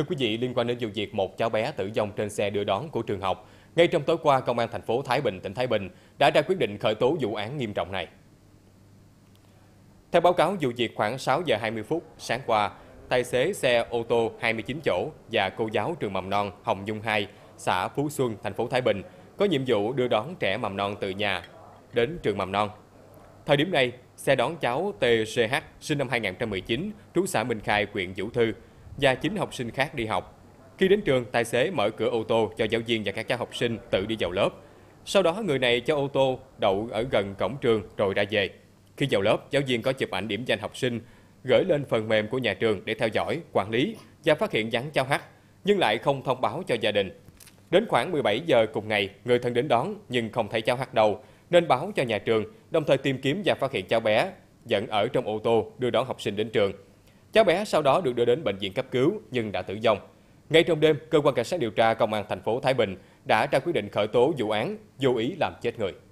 Thưa quý vị, liên quan đến vụ việc một cháu bé tử vong trên xe đưa đón của trường học, ngay trong tối qua, Công an thành phố Thái Bình, tỉnh Thái Bình đã ra quyết định khởi tố vụ án nghiêm trọng này. Theo báo cáo vụ việc khoảng 6 giờ 20 phút sáng qua, tài xế xe ô tô 29 chỗ và cô giáo trường mầm non Hồng Dung 2, xã Phú Xuân, thành phố Thái Bình có nhiệm vụ đưa đón trẻ mầm non từ nhà đến trường mầm non. Thời điểm này, xe đón cháu TGH sinh năm 2019, trú xã Minh Khai, huyện Vũ Thư, và 9 học sinh khác đi học. Khi đến trường, tài xế mở cửa ô tô cho giáo viên và các cháu học sinh tự đi vào lớp. Sau đó người này cho ô tô đậu ở gần cổng trường rồi ra về. Khi vào lớp, giáo viên có chụp ảnh điểm danh học sinh, gửi lên phần mềm của nhà trường để theo dõi, quản lý và phát hiện dán trao hắt, nhưng lại không thông báo cho gia đình. Đến khoảng 17 giờ cùng ngày, người thân đến đón nhưng không thấy cháu hắt đâu, nên báo cho nhà trường, đồng thời tìm kiếm và phát hiện cháu bé vẫn ở trong ô tô đưa đón học sinh đến trường. Cháu bé sau đó được đưa đến bệnh viện cấp cứu nhưng đã tử vong. Ngay trong đêm, cơ quan cảnh sát điều tra công an thành phố Thái Bình đã ra quyết định khởi tố vụ án vô ý làm chết người.